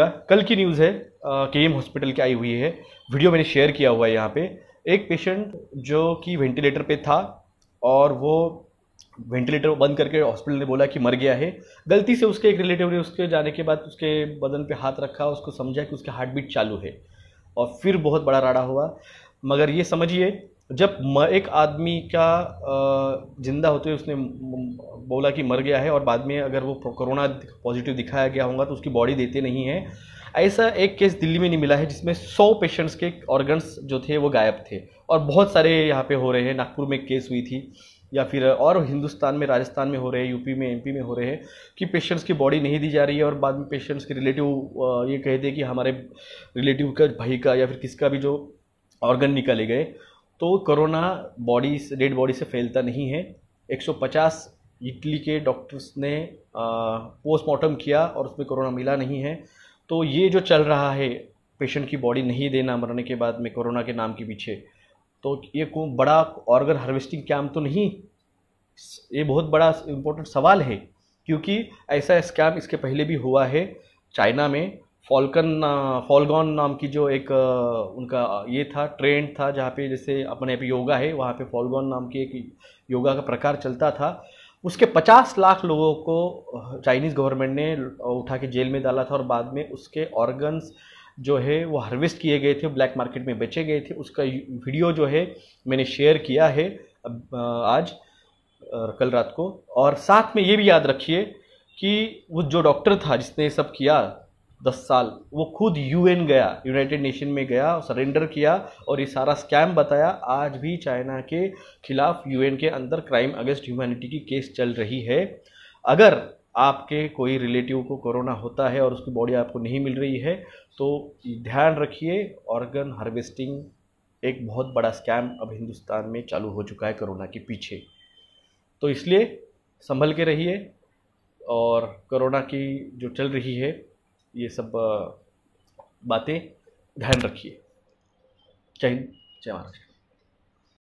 कल की न्यूज़ है के एम हॉस्पिटल की आई हुई है वीडियो मैंने शेयर किया हुआ है यहाँ पे एक पेशेंट जो कि वेंटिलेटर पे था और वो वेंटिलेटर बंद करके हॉस्पिटल ने बोला कि मर गया है गलती से उसके एक रिलेटिव ने उसके जाने के बाद उसके बदन पे हाथ रखा उसको समझा कि उसका हार्ट बीट चालू है और फिर बहुत बड़ा राड़ा हुआ मगर ये समझिए जब एक आदमी का जिंदा होते हुए उसने बोला कि मर गया है और बाद में अगर वो कोरोना पॉजिटिव दिखाया गया होगा तो उसकी बॉडी देते नहीं है ऐसा एक केस दिल्ली में नहीं मिला है जिसमें 100 पेशेंट्स के ऑर्गन्स जो थे वो गायब थे और बहुत सारे यहाँ पे हो रहे हैं नागपुर में एक केस हुई थी या फिर और हिंदुस्तान में राजस्थान में हो रहे हैं यूपी में एमपी में हो रहे हैं कि पेशेंट्स की बॉडी नहीं दी जा रही है और बाद में पेशेंट्स के रिलेटिव ये कहते हैं कि हमारे रिलेटिव का भाई का या फिर किसका भी जो ऑर्गन निकाले गए तो कोरोना बॉडी डेड बॉडी से फैलता नहीं है 150 इटली के डॉक्टर्स ने पोस्टमार्टम किया और उसमें कोरोना मिला नहीं है तो ये जो चल रहा है पेशेंट की बॉडी नहीं देना मरने के बाद में कोरोना के नाम के पीछे तो ये को बड़ा ऑर्गन हार्वेस्टिंग कैम्प तो नहीं ये बहुत बड़ा इम्पोर्टेंट सवाल है क्योंकि ऐसा स्कैम इसके पहले भी हुआ है चाइना में फॉल्कन फॉलगॉन नाम की जो एक उनका ये था ट्रेंड था जहाँ पे जैसे अपने यहाँ पे योगा है वहाँ पे फॉलगॉन नाम की एक योगा का प्रकार चलता था उसके 50 लाख लोगों को चाइनीज़ गवर्नमेंट ने उठा के जेल में डाला था और बाद में उसके ऑर्गन्स जो है वो हार्वेस्ट किए गए थे ब्लैक मार्केट में बेचे गए थे उसका वीडियो जो है मैंने शेयर किया है आज कल रात को और साथ में ये भी याद रखिए कि वो जो डॉक्टर था जिसने सब किया दस साल वो खुद यूएन गया यूनाइटेड नेशन में गया सरेंडर किया और ये सारा स्कैम बताया आज भी चाइना के खिलाफ यूएन के अंदर क्राइम अगेंस्ट ह्यूमैनिटी की केस चल रही है अगर आपके कोई रिलेटिव को कोरोना होता है और उसकी बॉडी आपको नहीं मिल रही है तो ध्यान रखिए ऑर्गन हार्वेस्टिंग एक बहुत बड़ा स्कैम अब हिंदुस्तान में चालू हो चुका है कोरोना के पीछे तो इसलिए संभल के रहिए और कोरोना की जो चल रही है ये सब बातें ध्यान रखिए जय हिंद जय महाराष्ट्र